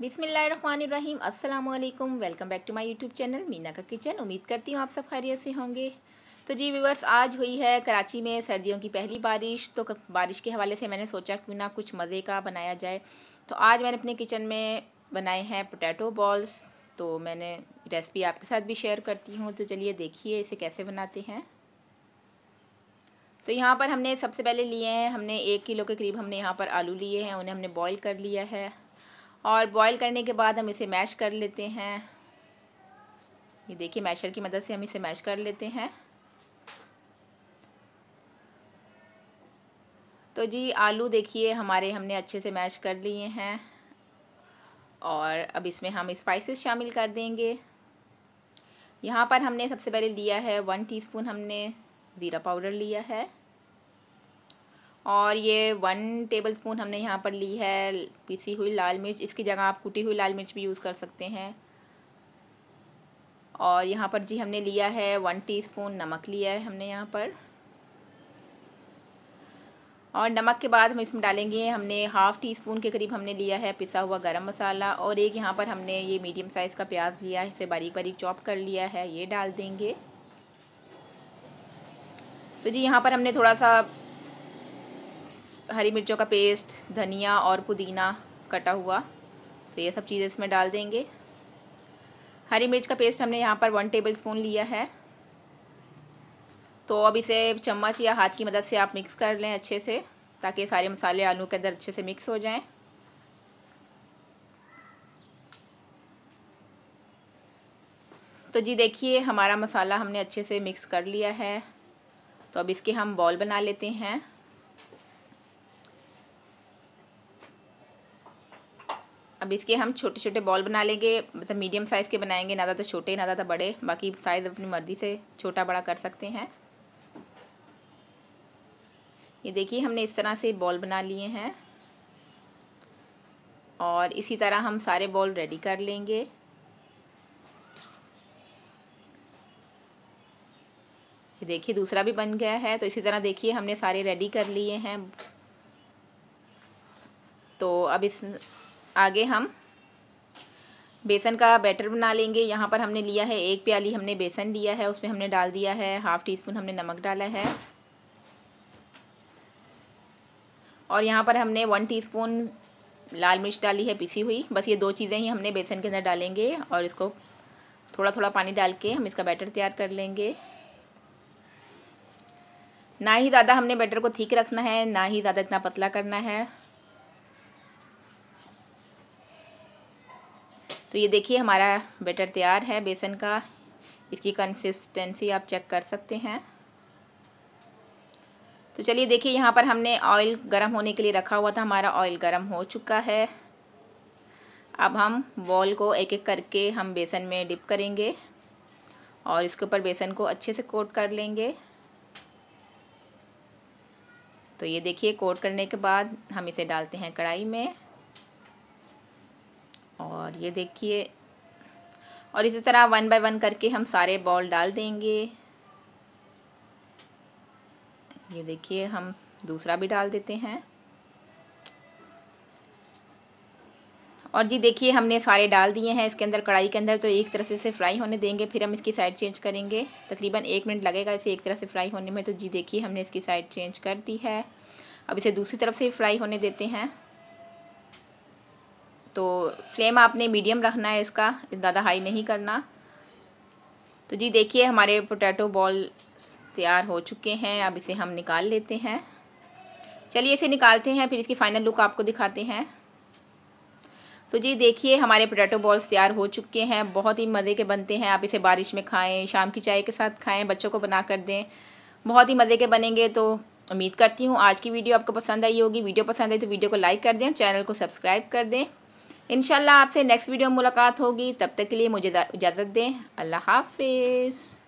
बिसमीम् अल्लाम welcome back to my YouTube channel Meena का kitchen उम्मीद करती हूँ आप सब खैरियत से होंगे तो जी व्यूवर्स आज हुई है कराची में सर्दियों की पहली बारिश तो बारिश के हवाले से मैंने सोचा क्यों ना कुछ मज़े का बनाया जाए तो आज मैंने अपने किचन में बनाए हैं पोटैटो बॉल्स तो मैंने रेसिपी आपके साथ भी शेयर करती हूँ तो चलिए देखिए इसे कैसे बनाते हैं तो यहाँ पर हमने सबसे पहले लिए हैं हमने एक किलो के करीब हमने यहाँ पर आलू लिए हैं उन्हें हमने बॉईल कर लिया है और बॉईल करने के बाद हम इसे मैश कर लेते हैं ये देखिए मैशर की मदद से हम इसे मैश कर लेते हैं तो जी आलू देखिए हमारे हमने अच्छे से मैश कर लिए हैं और अब इसमें हम स्पाइसेस शामिल कर देंगे यहाँ पर हमने सबसे पहले लिया है वन टीस्पून हमने ज़ीरा पाउडर लिया है और ये वन टेबल स्पून हमने यहाँ पर ली है पिसी हुई लाल मिर्च इसकी जगह आप कुटी हुई लाल मिर्च भी यूज़ कर सकते हैं और यहाँ पर जी हमने लिया है वन टीस्पून नमक लिया है हमने यहाँ पर और नमक के बाद हम इसमें डालेंगे हमने हाफ़ टी स्पून के करीब हमने लिया है पिसा हुआ गरम मसाला और एक यहाँ पर हमने ये मीडियम साइज़ का प्याज लिया है इसे बारीक बारीक चॉप कर लिया है ये डाल देंगे तो जी यहाँ पर हमने थोड़ा सा हरी मिर्चों का पेस्ट धनिया और पुदीना कटा हुआ तो ये सब चीज़ें इसमें डाल देंगे हरी मिर्च का पेस्ट हमने यहाँ पर वन टेबल स्पून लिया है तो अब इसे चम्मच या हाथ की मदद से आप मिक्स कर लें अच्छे से ताकि सारे मसाले आलू के अंदर अच्छे से मिक्स हो जाएं तो जी देखिए हमारा मसाला हमने अच्छे से मिक्स कर लिया है तो अब इसके हम बॉल बना लेते हैं अब इसके हम छोटे छोटे बॉल बना लेंगे मतलब मीडियम साइज़ के बनाएंगे ना ज़्यादा छोटे ना ज़्यादा बड़े बाकी साइज़ अपनी मर्ज़ी से छोटा बड़ा कर सकते हैं ये देखिए हमने इस तरह से बॉल बना लिए हैं और इसी तरह हम सारे बॉल रेडी कर लेंगे ये देखिए दूसरा भी बन गया है तो इसी तरह देखिए हमने सारे रेडी कर लिए हैं तो अब इस आगे हम बेसन का बैटर बना लेंगे यहाँ पर हमने लिया है एक प्याली हमने बेसन लिया है उसमें हमने डाल दिया है हाफ़ टी स्पून हमने नमक डाला है और यहाँ पर हमने वन टीस्पून लाल मिर्च डाली है पिसी हुई बस ये दो चीज़ें ही हमने बेसन के अंदर डालेंगे और इसको थोड़ा थोड़ा पानी डाल के हम इसका बैटर तैयार कर लेंगे ना ही ज़्यादा हमने बैटर को ठीक रखना है ना ही ज़्यादा इतना पतला करना है तो ये देखिए हमारा बेटर तैयार है बेसन का इसकी कंसिस्टेंसी आप चेक कर सकते हैं तो चलिए देखिए यहाँ पर हमने ऑयल गरम होने के लिए रखा हुआ था हमारा ऑयल गरम हो चुका है अब हम बॉल को एक एक करके हम बेसन में डिप करेंगे और इसके ऊपर बेसन को अच्छे से कोट कर लेंगे तो ये देखिए कोट करने के बाद हम इसे डालते हैं कढ़ाई में और ये देखिए और इसी तरह वन बाय वन करके हम सारे बॉल डाल देंगे ये देखिए हम दूसरा भी डाल देते हैं और जी देखिए हमने सारे डाल दिए हैं इसके अंदर कढ़ाई के अंदर तो एक तरह से इसे फ्राई होने देंगे फिर हम इसकी साइड चेंज करेंगे तकरीबन एक मिनट लगेगा इसे एक तरह से फ्राई होने में तो जी देखिए हमने इसकी साइड चेंज कर दी है अब इसे दूसरी तरफ से फ्राई होने देते हैं तो फ्लेम आपने मीडियम रखना है इसका ज़्यादा हाई नहीं करना तो जी देखिए हमारे पोटैटो बॉल तैयार हो चुके हैं अब इसे हम निकाल लेते हैं चलिए इसे निकालते हैं फिर इसकी फ़ाइनल लुक आपको दिखाते हैं तो जी देखिए हमारे पोटैटो बॉल्स तैयार हो चुके हैं बहुत ही मज़े के बनते हैं आप इसे बारिश में खाएं शाम की चाय के साथ खाएं बच्चों को बना कर दें बहुत ही मज़े के बनेंगे तो उम्मीद करती हूँ आज की वीडियो आपको पसंद आई होगी वीडियो पसंद आई तो वीडियो को लाइक कर दें चैनल को सब्सक्राइब कर दें इन आपसे नेक्स्ट वीडियो मुलाकात होगी तब तक के लिए मुझे इजाज़त दें अल्लाह हाफिज़